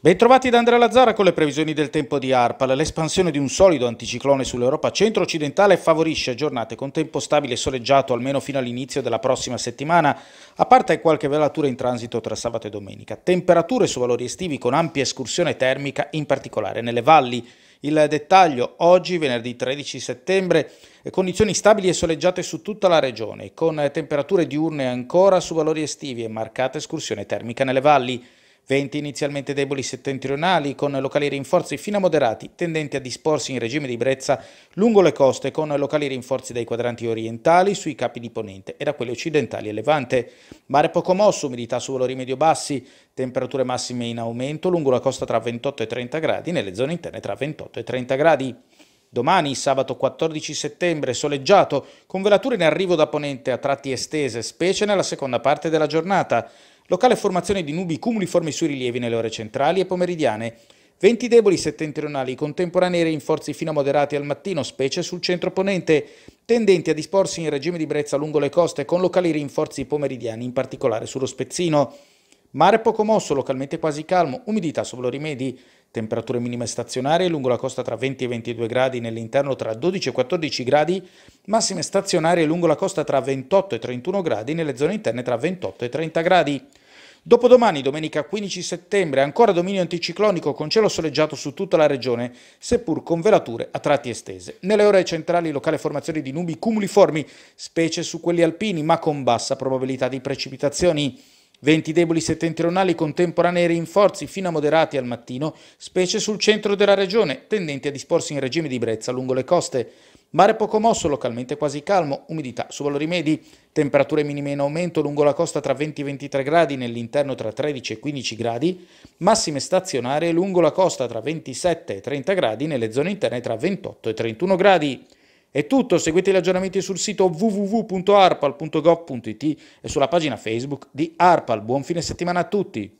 Bentrovati da Andrea Lazzara con le previsioni del tempo di ARPAL. L'espansione di un solido anticiclone sull'Europa centro-occidentale favorisce giornate con tempo stabile e soleggiato almeno fino all'inizio della prossima settimana, a parte qualche velatura in transito tra sabato e domenica. Temperature su valori estivi con ampia escursione termica, in particolare nelle valli. Il dettaglio oggi, venerdì 13 settembre, eh, condizioni stabili e soleggiate su tutta la regione, con eh, temperature diurne ancora su valori estivi e marcata escursione termica nelle valli. Venti inizialmente deboli settentrionali con locali rinforzi fino a moderati, tendenti a disporsi in regime di brezza lungo le coste con locali rinforzi dai quadranti orientali sui capi di ponente e da quelli occidentali e levante. Mare poco mosso, umidità su valori medio-bassi, temperature massime in aumento lungo la costa tra 28 e 30 gradi, nelle zone interne tra 28 e 30 gradi. Domani, sabato 14 settembre, soleggiato, con velature in arrivo da ponente a tratti estese, specie nella seconda parte della giornata. Locale formazione di nubi cumuliformi sui rilievi nelle ore centrali e pomeridiane. Venti deboli settentrionali contemporanei rinforzi fino a moderati al mattino, specie sul centro ponente, tendenti a disporsi in regime di brezza lungo le coste con locali rinforzi pomeridiani, in particolare sullo Spezzino. Mare poco mosso, localmente quasi calmo, umidità sovlorime di temperature minime stazionarie lungo la costa tra 20 e 22 gradi, nell'interno tra 12 e 14 gradi, massime stazionarie lungo la costa tra 28 e 31 gradi, nelle zone interne tra 28 e 30 gradi. Dopodomani, domenica 15 settembre, ancora dominio anticiclonico con cielo soleggiato su tutta la regione, seppur con velature a tratti estese. Nelle ore centrali locale formazione di nubi cumuliformi, specie su quelli alpini, ma con bassa probabilità di precipitazioni. Venti deboli settentrionali contemporanei rinforzi fino a moderati al mattino, specie sul centro della regione, tendenti a disporsi in regime di brezza lungo le coste. Mare poco mosso, localmente quasi calmo, umidità su valori medi, temperature minime in aumento lungo la costa tra 20 e 23 gradi, nell'interno tra 13 e 15 gradi, massime stazionarie lungo la costa tra 27 e 30 gradi, nelle zone interne tra 28 e 31 gradi. È tutto, seguite gli aggiornamenti sul sito www.arpal.gov.it e sulla pagina Facebook di Arpal. Buon fine settimana a tutti!